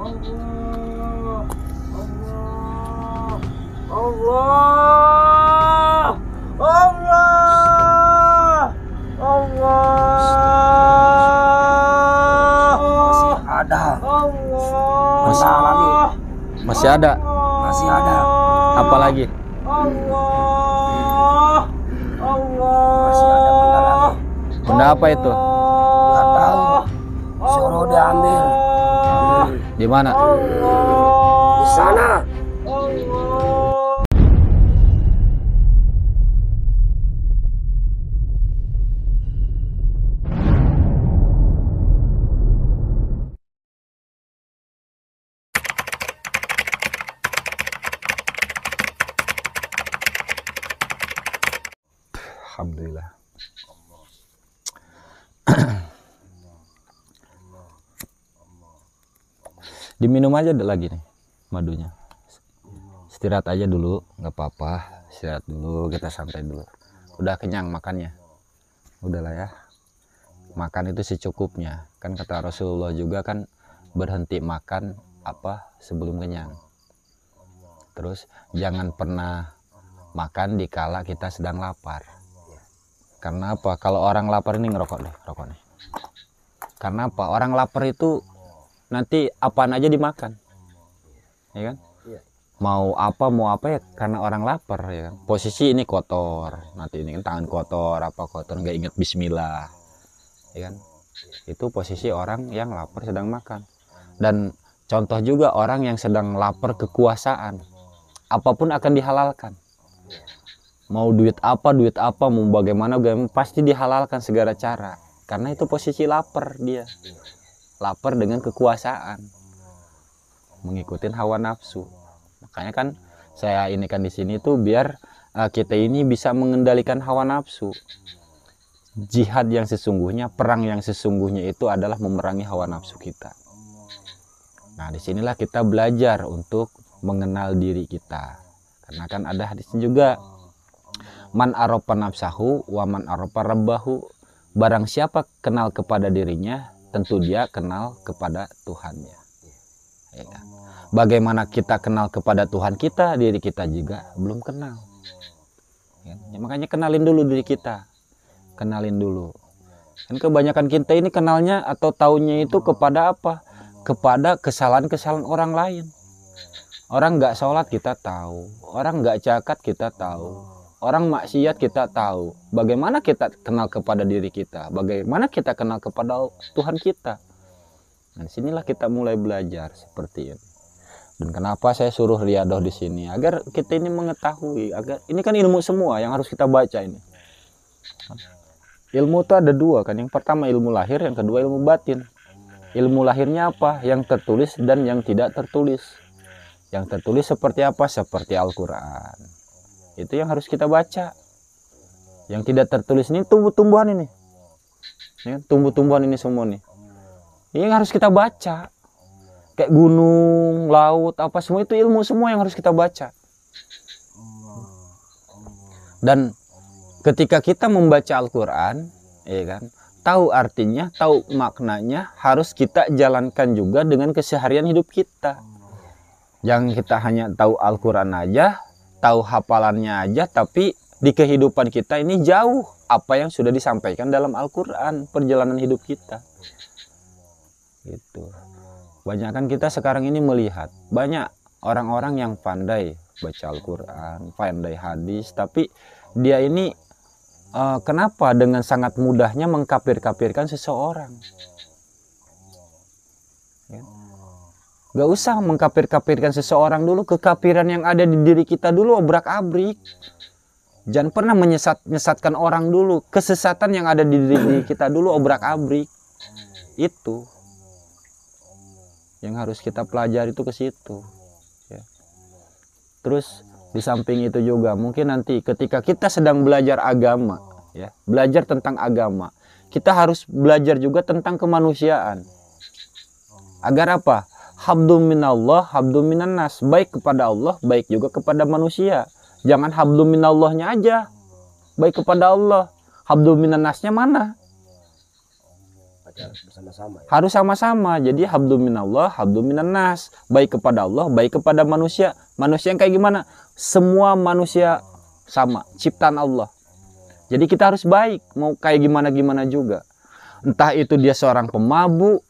Allah Allah Allah Allah Allah masih ada Allah masih ada masih ada masih ada apa lagi Allah Allah masih ada benda lagi benda apa itu nggak tahu suruh diambil di mana? Di sana. Alhamdulillah. diminum aja lagi nih madunya istirahat aja dulu nggak apa-apa istirahat dulu kita santai dulu udah kenyang makannya udahlah ya makan itu secukupnya kan kata Rasulullah juga kan berhenti makan apa sebelum kenyang terus jangan pernah makan dikala kita sedang lapar karena apa kalau orang lapar ini ngerokok deh rokok nih karena apa orang lapar itu nanti apaan aja dimakan ya kan iya. mau apa mau apa ya karena orang lapar ya kan posisi ini kotor nanti ini kan tangan kotor apa kotor nggak ingat Bismillah ya kan itu posisi orang yang lapar sedang makan dan contoh juga orang yang sedang lapar kekuasaan apapun akan dihalalkan mau duit apa duit apa mau bagaimana bagaimana pasti dihalalkan segala cara karena itu posisi lapar dia lapar dengan kekuasaan mengikuti hawa nafsu makanya kan saya ini kan di sini tuh biar uh, kita ini bisa mengendalikan hawa nafsu jihad yang sesungguhnya perang yang sesungguhnya itu adalah memerangi hawa nafsu kita nah disinilah kita belajar untuk mengenal diri kita karena kan ada hadis juga man aropa nafsahu wa man aropa rebahu barang siapa kenal kepada dirinya tentu dia kenal kepada Tuhannya. Iya. Ya. Kan? Bagaimana kita kenal kepada Tuhan kita, diri kita juga belum kenal. Ya, makanya kenalin dulu diri kita, kenalin dulu. Dan kebanyakan kita ini kenalnya atau taunya itu kepada apa? Kepada kesalahan-kesalahan orang lain. Orang nggak sholat kita tahu, orang nggak cakat kita tahu, orang maksiat kita tahu bagaimana kita kenal kepada diri kita, bagaimana kita kenal kepada Tuhan kita. Dan sinilah kita mulai belajar seperti ini. Dan kenapa saya suruh riadoh di sini agar kita ini mengetahui agar ini kan ilmu semua yang harus kita baca ini. Ilmu itu ada dua kan, yang pertama ilmu lahir, yang kedua ilmu batin. Ilmu lahirnya apa? Yang tertulis dan yang tidak tertulis. Yang tertulis seperti apa? Seperti Al-Quran itu yang harus kita baca yang tidak tertulis ini tumbuh-tumbuhan ini ya, tumbuh-tumbuhan ini semua nih ini yang harus kita baca kayak gunung laut apa semua itu ilmu semua yang harus kita baca dan ketika kita membaca Al-Quran ya kan tahu artinya tahu maknanya harus kita jalankan juga dengan keseharian hidup kita yang kita hanya tahu Al-Quran aja tahu hafalannya aja tapi di kehidupan kita ini jauh apa yang sudah disampaikan dalam Al-Qur'an perjalanan hidup kita. Gitu. Banyak kan kita sekarang ini melihat banyak orang-orang yang pandai baca Al-Qur'an, pandai hadis tapi dia ini uh, kenapa dengan sangat mudahnya mengkapir-kapirkan seseorang? Ya Gak usah mengkapir-kapirkan seseorang dulu. Kekafiran yang ada di diri kita dulu obrak-abrik. Jangan pernah menyesat menyesatkan orang dulu. Kesesatan yang ada di diri kita dulu obrak-abrik. Itu yang harus kita pelajari itu ke situ. Ya. Terus di samping itu juga mungkin nanti ketika kita sedang belajar agama, ya, belajar tentang agama, kita harus belajar juga tentang kemanusiaan. Agar apa? habdum minallah, habdum minannas. nas. Baik kepada Allah, baik juga kepada manusia. Jangan habdum minallahnya aja. Baik kepada Allah. Habdum minannasnya nasnya mana? Ya. Harus sama-sama. Ya? Jadi habdum minallah, habdum minannas. nas. Baik kepada Allah, baik kepada manusia. Manusia yang kayak gimana? Semua manusia sama, ciptaan Allah. Jadi kita harus baik, mau kayak gimana-gimana juga. Entah itu dia seorang pemabuk,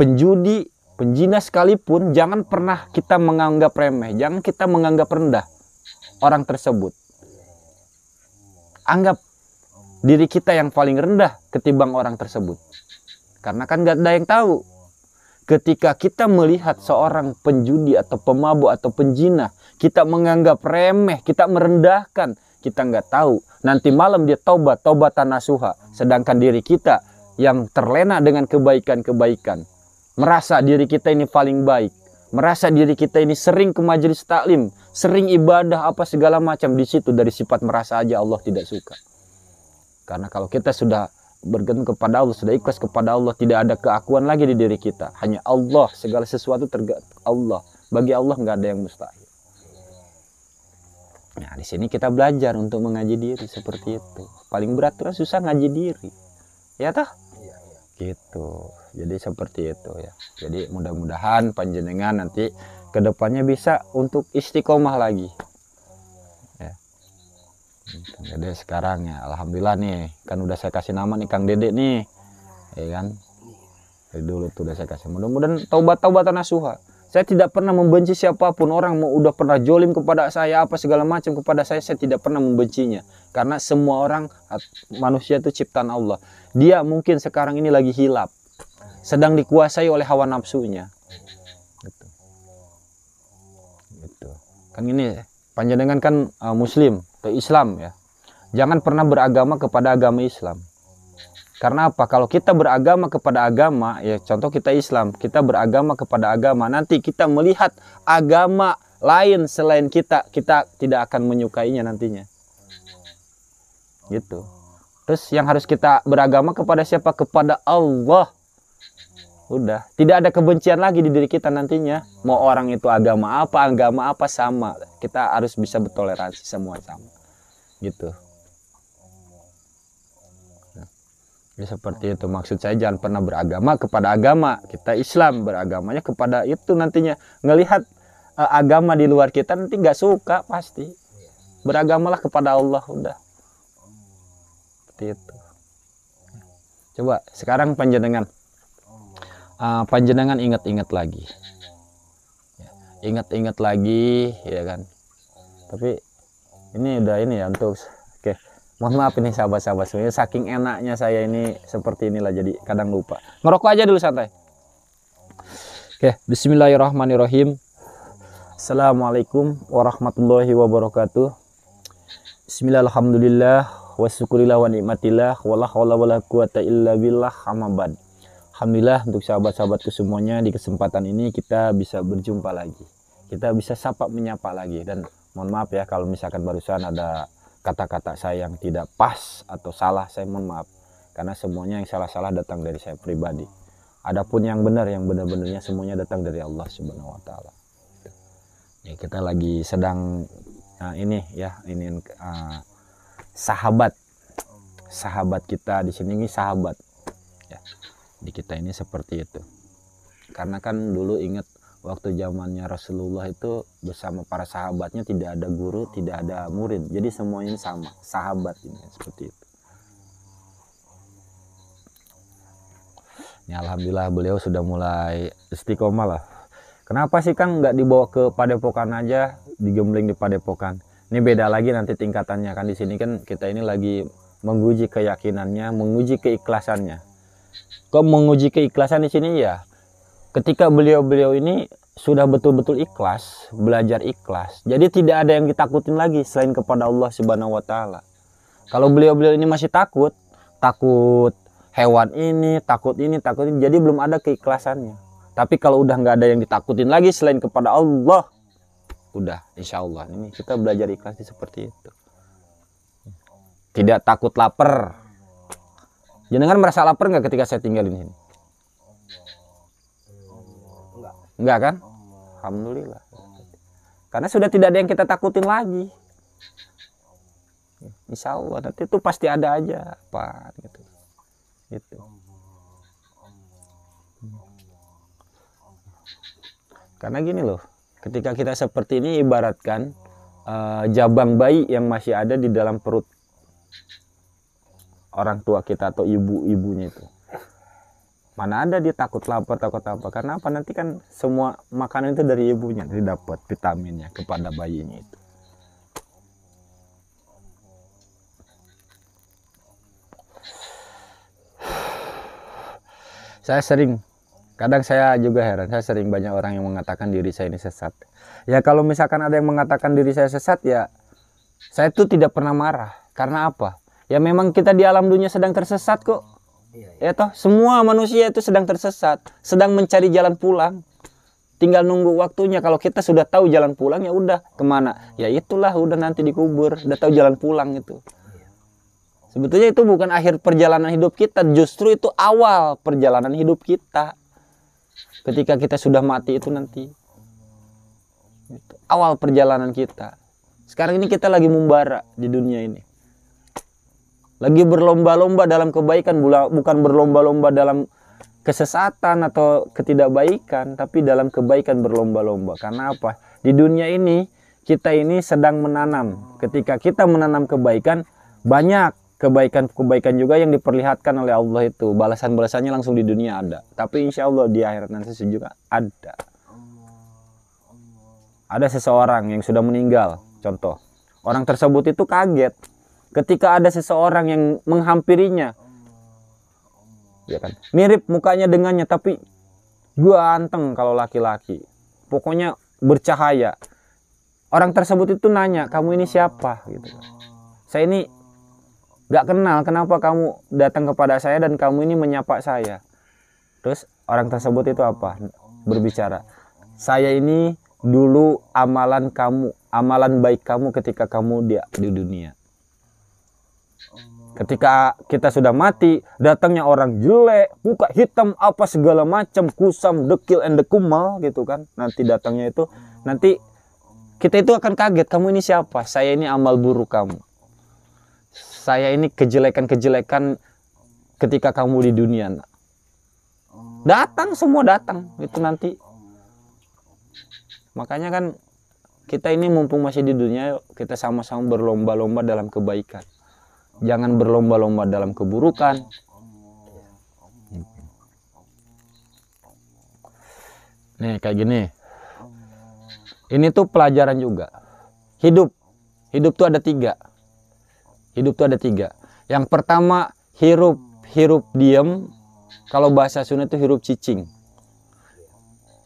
penjudi, penjina sekalipun jangan pernah kita menganggap remeh, jangan kita menganggap rendah orang tersebut. Anggap diri kita yang paling rendah ketimbang orang tersebut. Karena kan gak ada yang tahu. Ketika kita melihat seorang penjudi atau pemabuk atau penjina, kita menganggap remeh, kita merendahkan, kita nggak tahu. Nanti malam dia taubat, taubat tanah suha. Sedangkan diri kita yang terlena dengan kebaikan-kebaikan, merasa diri kita ini paling baik, merasa diri kita ini sering ke majelis taklim, sering ibadah apa segala macam di situ dari sifat merasa aja Allah tidak suka. Karena kalau kita sudah bergantung kepada Allah, sudah ikhlas kepada Allah, tidak ada keakuan lagi di diri kita. Hanya Allah, segala sesuatu tergantung Allah. Bagi Allah nggak ada yang mustahil. Nah, di sini kita belajar untuk mengaji diri seperti itu. Paling berat itu susah ngaji diri. Ya toh? Iya, iya. Gitu jadi seperti itu ya jadi mudah-mudahan panjenengan nanti kedepannya bisa untuk istiqomah lagi ya. jadi sekarang ya Alhamdulillah nih kan udah saya kasih nama nih Kang Dedek nih ya kan dari dulu tuh udah saya kasih mudah-mudahan taubat taubat nasuha saya tidak pernah membenci siapapun orang mau udah pernah jolim kepada saya apa segala macam kepada saya saya tidak pernah membencinya karena semua orang manusia itu ciptaan Allah dia mungkin sekarang ini lagi hilap sedang dikuasai oleh hawa nafsunya gitu. gitu kan ini panjenengan kan uh, muslim atau Islam ya jangan pernah beragama kepada agama Islam karena apa kalau kita beragama kepada agama ya contoh kita Islam kita beragama kepada agama nanti kita melihat agama lain selain kita kita tidak akan menyukainya nantinya gitu terus yang harus kita beragama kepada siapa kepada Allah udah tidak ada kebencian lagi di diri kita nantinya mau orang itu agama apa agama apa sama kita harus bisa bertoleransi semua sama gitu ya seperti itu maksud saya jangan pernah beragama kepada agama kita Islam beragamanya kepada itu nantinya ngelihat uh, agama di luar kita nanti nggak suka pasti beragamalah kepada Allah udah seperti itu coba sekarang panjenengan uh, panjenengan ingat-ingat lagi ya, ingat-ingat lagi ya kan tapi ini udah ini ya untuk oke okay. mohon maaf ini sahabat-sahabat semuanya saking enaknya saya ini seperti inilah jadi kadang lupa ngerokok aja dulu santai oke Bismillahirrahmanirrahim Assalamualaikum warahmatullahi wabarakatuh Bismillahirrahmanirrahim syukurillah wa ni'matillah la hawla la quwata illa billah amabad Alhamdulillah untuk sahabat-sahabatku semuanya di kesempatan ini kita bisa berjumpa lagi. Kita bisa sapa menyapa lagi dan mohon maaf ya kalau misalkan barusan ada kata-kata saya yang tidak pas atau salah saya mohon maaf karena semuanya yang salah-salah datang dari saya pribadi. Adapun yang benar yang benar-benarnya semuanya datang dari Allah Subhanahu wa taala. Nih kita lagi sedang nah ini ya ini uh, sahabat sahabat kita di sini ini sahabat ya di kita ini seperti itu karena kan dulu ingat waktu zamannya Rasulullah itu bersama para sahabatnya tidak ada guru, tidak ada murid. Jadi semuanya sama, sahabat ini seperti itu. Ini alhamdulillah beliau sudah mulai istiqomah lah. Kenapa sih kan nggak dibawa ke padepokan aja, digembling di padepokan? Ini beda lagi nanti tingkatannya kan di sini kan kita ini lagi menguji keyakinannya, menguji keikhlasannya Kau menguji keikhlasan di sini ya. Ketika beliau-beliau ini sudah betul-betul ikhlas, belajar ikhlas. Jadi tidak ada yang ditakutin lagi selain kepada Allah Subhanahu wa taala. Kalau beliau-beliau ini masih takut, takut hewan ini, takut ini, takut ini, jadi belum ada keikhlasannya. Tapi kalau udah nggak ada yang ditakutin lagi selain kepada Allah, udah insya Allah ini kita belajar ikhlas seperti itu. Tidak takut lapar, Jenengan merasa lapar nggak ketika saya tinggal di sini? Enggak kan? Alhamdulillah. Karena sudah tidak ada yang kita takutin lagi. Insya Allah nanti itu pasti ada aja, Pak. Gitu. Gitu. Karena gini loh, ketika kita seperti ini ibaratkan uh, jabang bayi yang masih ada di dalam perut orang tua kita atau ibu-ibunya itu mana ada dia takut lapar takut apa karena apa nanti kan semua makanan itu dari ibunya jadi dapat vitaminnya kepada bayinya itu saya sering kadang saya juga heran saya sering banyak orang yang mengatakan diri saya ini sesat ya kalau misalkan ada yang mengatakan diri saya sesat ya saya tuh tidak pernah marah karena apa ya memang kita di alam dunia sedang tersesat kok iya, iya. ya toh semua manusia itu sedang tersesat sedang mencari jalan pulang tinggal nunggu waktunya kalau kita sudah tahu jalan pulang ya udah kemana ya itulah udah nanti dikubur udah tahu jalan pulang itu sebetulnya itu bukan akhir perjalanan hidup kita justru itu awal perjalanan hidup kita ketika kita sudah mati itu nanti awal perjalanan kita sekarang ini kita lagi membara di dunia ini lagi berlomba-lomba dalam kebaikan bukan berlomba-lomba dalam kesesatan atau ketidakbaikan tapi dalam kebaikan berlomba-lomba karena apa di dunia ini kita ini sedang menanam ketika kita menanam kebaikan banyak kebaikan-kebaikan juga yang diperlihatkan oleh Allah itu balasan-balasannya langsung di dunia ada tapi insya Allah di akhirat nanti juga ada ada seseorang yang sudah meninggal contoh orang tersebut itu kaget ketika ada seseorang yang menghampirinya ya kan mirip mukanya dengannya tapi anteng kalau laki-laki pokoknya bercahaya orang tersebut itu nanya kamu ini siapa gitu saya ini gak kenal kenapa kamu datang kepada saya dan kamu ini menyapa saya terus orang tersebut itu apa berbicara saya ini dulu amalan kamu amalan baik kamu ketika kamu dia di dunia Ketika kita sudah mati, datangnya orang jelek, muka hitam, apa segala macam, kusam, dekil, and dekumal gitu kan. Nanti datangnya itu, nanti kita itu akan kaget, kamu ini siapa? Saya ini amal buruk kamu. Saya ini kejelekan-kejelekan ketika kamu di dunia. Datang, semua datang. Itu nanti. Makanya kan kita ini mumpung masih di dunia, kita sama-sama berlomba-lomba dalam kebaikan jangan berlomba-lomba dalam keburukan nih kayak gini ini tuh pelajaran juga hidup hidup tuh ada tiga hidup tuh ada tiga yang pertama hirup hirup diem kalau bahasa Sunda itu hirup cicing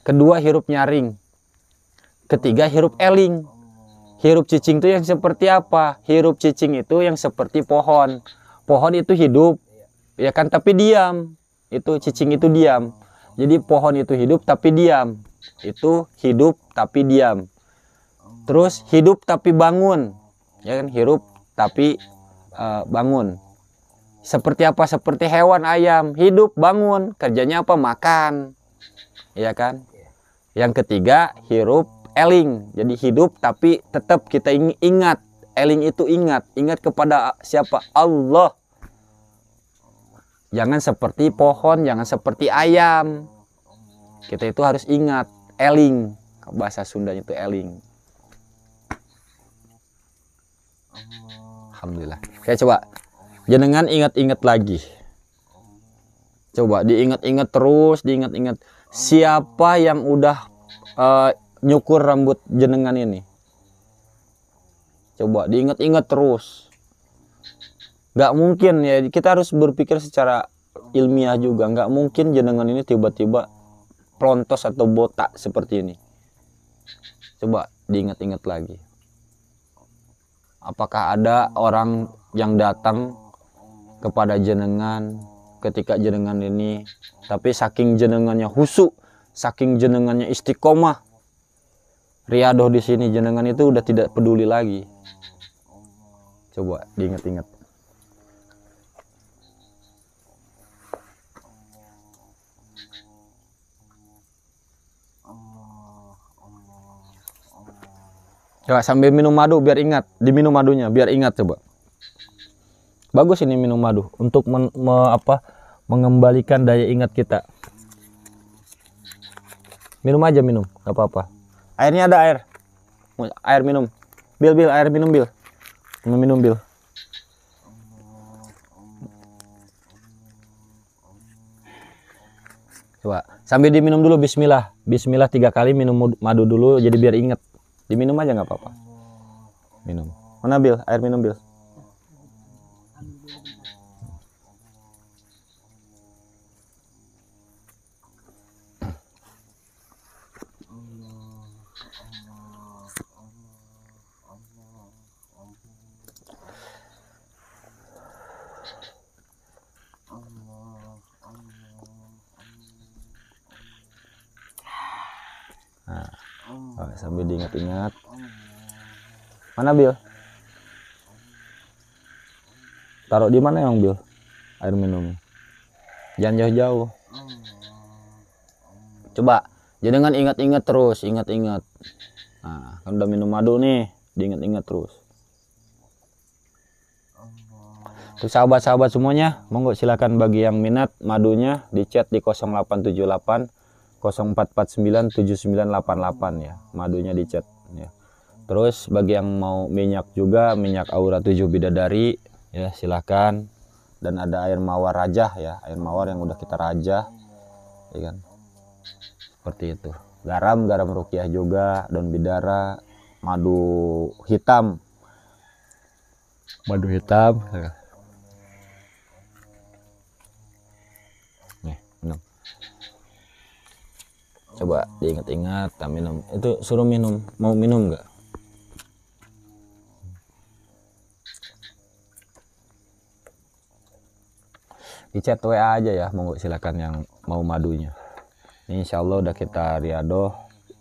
kedua hirup nyaring ketiga hirup eling Hirup cicing itu yang seperti apa? Hirup cicing itu yang seperti pohon. Pohon itu hidup, ya kan? Tapi diam. Itu cicing itu diam. Jadi pohon itu hidup tapi diam. Itu hidup tapi diam. Terus hidup tapi bangun, ya kan? Hirup tapi uh, bangun. Seperti apa? Seperti hewan ayam, hidup bangun, kerjanya apa? Makan, ya kan? Yang ketiga hirup eling jadi hidup tapi tetap kita ingat eling itu ingat ingat kepada siapa Allah jangan seperti pohon jangan seperti ayam kita itu harus ingat eling bahasa Sunda itu eling Alhamdulillah Oke coba jenengan ingat-ingat lagi coba diingat-ingat terus diingat-ingat siapa yang udah uh, nyukur rambut jenengan ini? Coba diingat-ingat terus. Gak mungkin ya, kita harus berpikir secara ilmiah juga. Gak mungkin jenengan ini tiba-tiba plontos atau botak seperti ini. Coba diingat-ingat lagi. Apakah ada orang yang datang kepada jenengan ketika jenengan ini tapi saking jenengannya husuk, saking jenengannya istiqomah riadoh di sini jenengan itu udah tidak peduli lagi coba diingat-ingat Coba sambil minum madu biar ingat, diminum madunya biar ingat coba. Bagus ini minum madu untuk men, me, apa mengembalikan daya ingat kita. Minum aja minum, nggak apa-apa. Airnya ada air. Air minum. Bil, bil, air minum, bil. Minum, minum, bil. Coba. Sambil diminum dulu bismillah. Bismillah tiga kali minum madu dulu jadi biar inget. Diminum aja nggak apa-apa. Minum. Mana bil? Air minum, bil. sambil diingat-ingat mana Bill taruh di mana yang Bill air minum jangan jauh-jauh coba jadi kan ingat-ingat terus ingat-ingat nah kan udah minum madu nih diingat-ingat terus Untuk sahabat-sahabat semuanya, monggo silakan bagi yang minat madunya di chat di 0878 04497988 ya madunya dicat ya terus bagi yang mau minyak juga minyak aura 7 bidadari ya silahkan dan ada air mawar rajah ya air mawar yang udah kita raja. ya kan seperti itu garam garam rukiah juga daun bidara madu hitam madu hitam coba diingat-ingat tak minum itu suruh minum mau minum nggak di chat WA aja ya monggo silakan yang mau madunya ini insya Allah udah kita riado,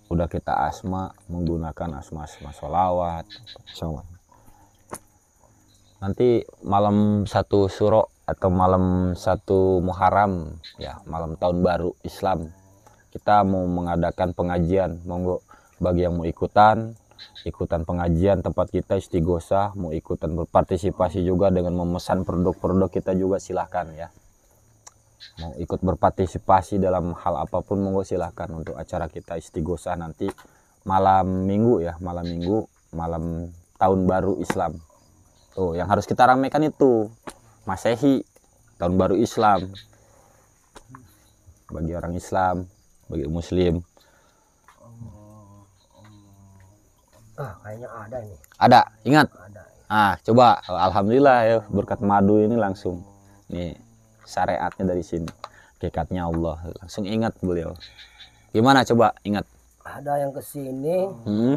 udah kita asma menggunakan asma asma solawat insya nanti malam satu suro atau malam satu muharam, ya malam tahun baru Islam kita mau mengadakan pengajian monggo bagi yang mau ikutan ikutan pengajian tempat kita istigosa, mau ikutan berpartisipasi juga dengan memesan produk-produk kita juga silahkan ya mau ikut berpartisipasi dalam hal apapun monggo silahkan untuk acara kita istigosa nanti malam minggu ya malam minggu malam tahun baru Islam tuh yang harus kita ramaikan itu masehi tahun baru Islam bagi orang Islam bagi muslim ah kayaknya ada ini ada ingat ya. ah coba alhamdulillah ya berkat madu ini langsung nih syariatnya dari sini kekatnya Allah langsung ingat beliau gimana coba ingat ada yang kesini hmm?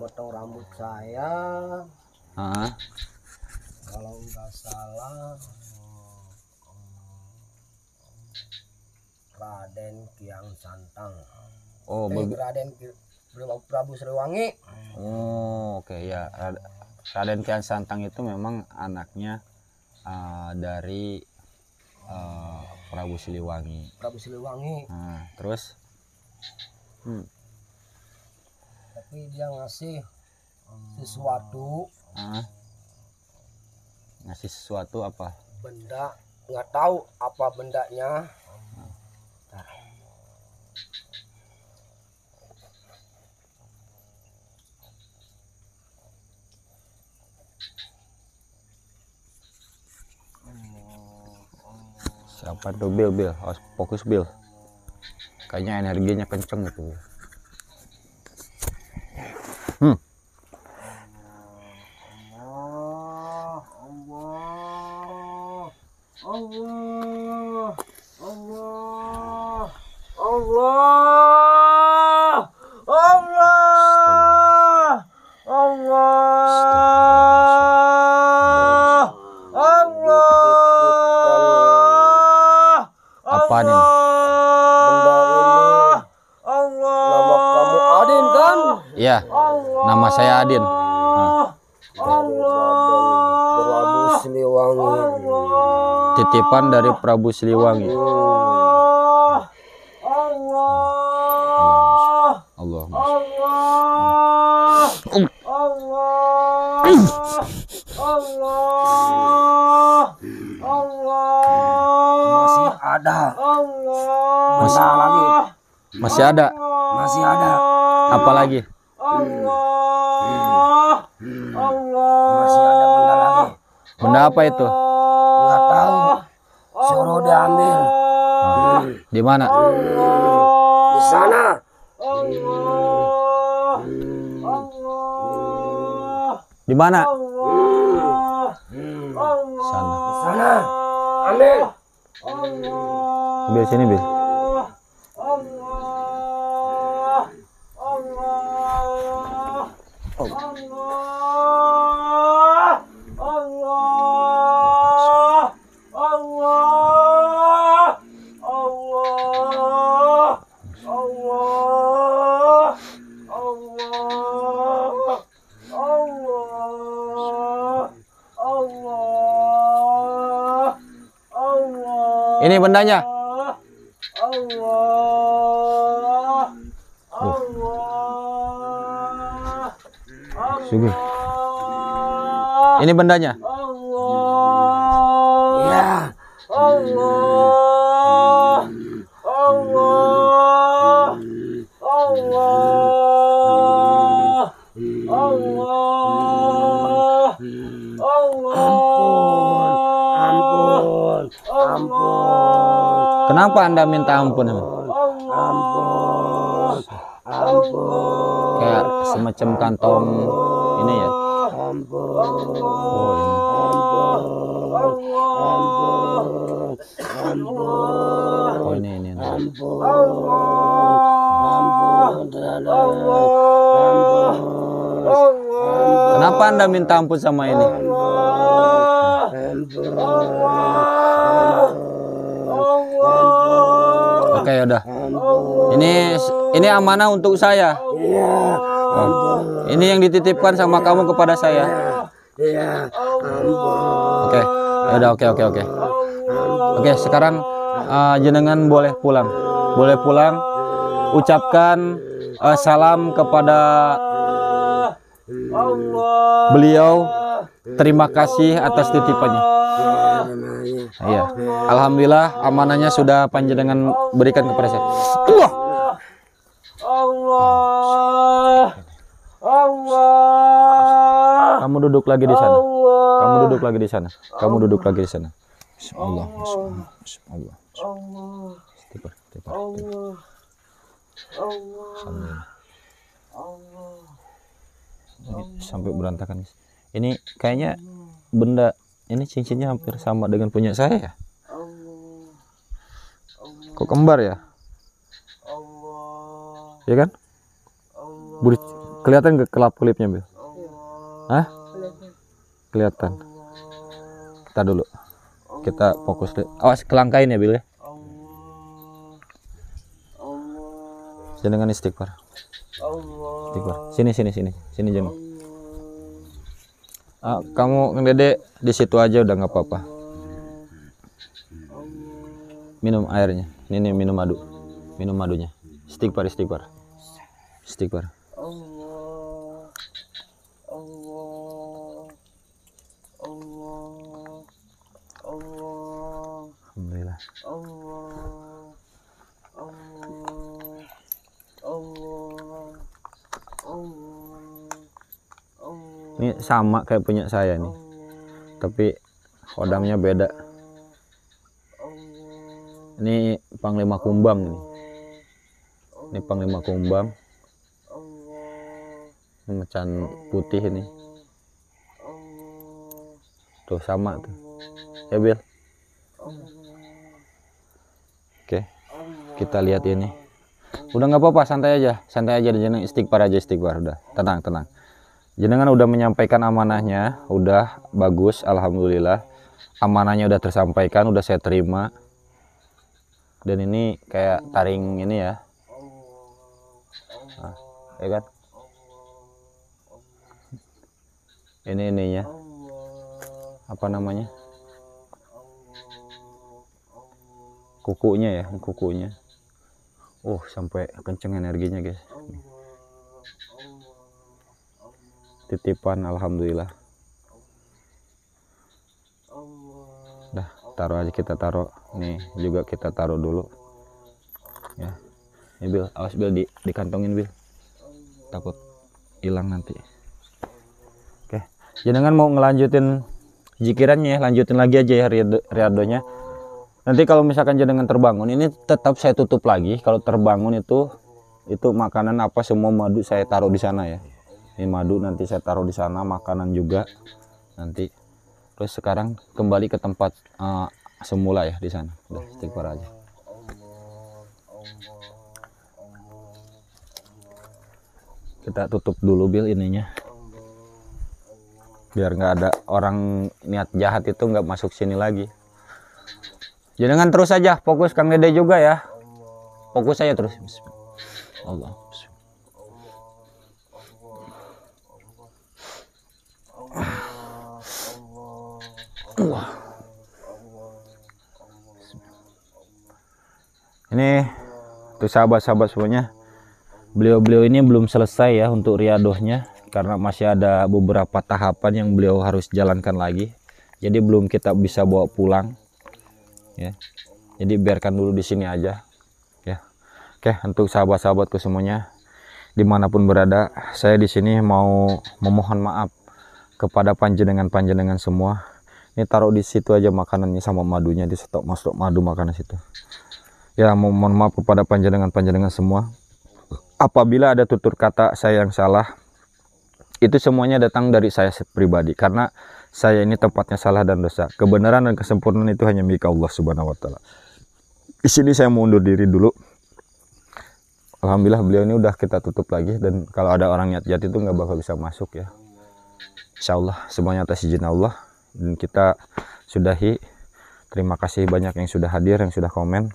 motong rambut saya ah. kalau nggak salah Raden Kiang Santang. Oh, Dari eh, Raden Prabu Sriwangi. Oh, oke okay, ya. Raden Kian Santang itu memang anaknya uh, dari uh, Prabu Siliwangi. Prabu Siliwangi. Nah, terus? Hmm. Tapi dia ngasih eh, sesuatu. Nah, ngasih sesuatu apa? Benda nggak tahu apa bendanya siapa tuh Bill Bill harus oh, fokus Bill kayaknya energinya kenceng gitu Bill apa ini Allah. nama kamu Adin kan? Iya. Nama saya Adin. Allah. Prabu Siliwangi. Titipan dari Prabu Siliwangi. Masih ada. Masih ada. Apalagi? Allah. Hmm. hmm. Masih ada benda lagi. Benda apa itu? Enggak tahu. Suruh diambil. Hmm. Di mana? Hmm. Di sana. Allah. Allah. Di mana? Hmm. Sana. Sana. Ambil. Ambil sini, Bil. bendanya. Allah. Allah. Allah. Sungguh. Ini bendanya. Allah. Ya. Allah. Kenapa Anda minta ampun? Ampun. Ampun. Kayak semacam kantong ini ya. Ampun. Oh, ini. Ampun. Oh, ampun. ini Ampun. Ampun. Kenapa Anda minta ampun sama ini? Ampun. Ampun. Oke, udah. Ini ini amanah untuk saya. Allah. Iya. ini yang dititipkan sama kamu kepada saya. Iya. Iya. Oke. Ya udah, oke, oke, oke. Oke, sekarang uh, jenengan boleh pulang. Boleh pulang. Ucapkan uh, salam kepada beliau. Terima kasih atas titipannya. Iya. Alhamdulillah amanahnya sudah panjenengan berikan kepada saya. Allah. Allah. Kamu duduk lagi di sana. Kamu duduk lagi di sana. Kamu duduk lagi di sana. Bismillah. Bismillah. Allah. Allah. Allah. Sampai berantakan. Ini kayaknya benda ini cincinnya hampir sama dengan punya saya ya kok kembar ya ya kan Budi, kelihatan ke kelap kulipnya Bil Hah? kelihatan kita dulu kita fokus deh. awas kelangkain ya Bil ya jangan istighfar istighfar sini sini sini sini jenengan ah, kamu ngedede di situ aja udah nggak apa-apa minum airnya ini, ini minum madu minum madunya istighfar istighfar istighfar Allah ini sama kayak punya saya nih tapi kodamnya beda ini panglima kumbang nih ini panglima kumbang ini macan putih ini tuh sama tuh ya Bil oke kita lihat ini udah nggak apa-apa santai aja santai aja di istighfar aja istighfar udah tenang tenang jenengan udah menyampaikan amanahnya udah bagus alhamdulillah amanahnya udah tersampaikan udah saya terima dan ini kayak taring ini ya nah, ya kan ini ininya apa namanya kukunya ya kukunya Oh, sampai kenceng energinya guys Nih titipan alhamdulillah dah taruh aja kita taruh nih juga kita taruh dulu ya ini bil awas bil di dikantongin bil takut hilang nanti oke jenengan mau ngelanjutin jikirannya ya lanjutin lagi aja ya riadonya nanti kalau misalkan jenengan terbangun ini tetap saya tutup lagi kalau terbangun itu itu makanan apa semua madu saya taruh di sana ya ini madu nanti saya taruh di sana makanan juga nanti terus sekarang kembali ke tempat uh, semula ya di sana udah istighfar aja kita tutup dulu bil ininya biar nggak ada orang niat jahat itu nggak masuk sini lagi Jangan terus aja fokus kang dede juga ya fokus saya terus Allah ini untuk sahabat-sahabat semuanya beliau-beliau ini belum selesai ya untuk riadohnya karena masih ada beberapa tahapan yang beliau harus jalankan lagi jadi belum kita bisa bawa pulang ya jadi biarkan dulu di sini aja ya oke untuk sahabat-sahabatku semuanya dimanapun berada saya di sini mau memohon maaf kepada panjenengan-panjenengan semua ini taruh di situ aja makanannya sama madunya di stok masuk madu makanan situ ya mohon maaf kepada panjenengan-panjenengan semua apabila ada tutur kata saya yang salah itu semuanya datang dari saya pribadi karena saya ini tempatnya salah dan dosa kebenaran dan kesempurnaan itu hanya milik Allah subhanahu wa ta'ala di sini saya mau undur diri dulu Alhamdulillah beliau ini udah kita tutup lagi dan kalau ada orang niat jati itu nggak bakal bisa masuk ya Insya Allah semuanya atas izin Allah dan kita sudahi terima kasih banyak yang sudah hadir yang sudah komen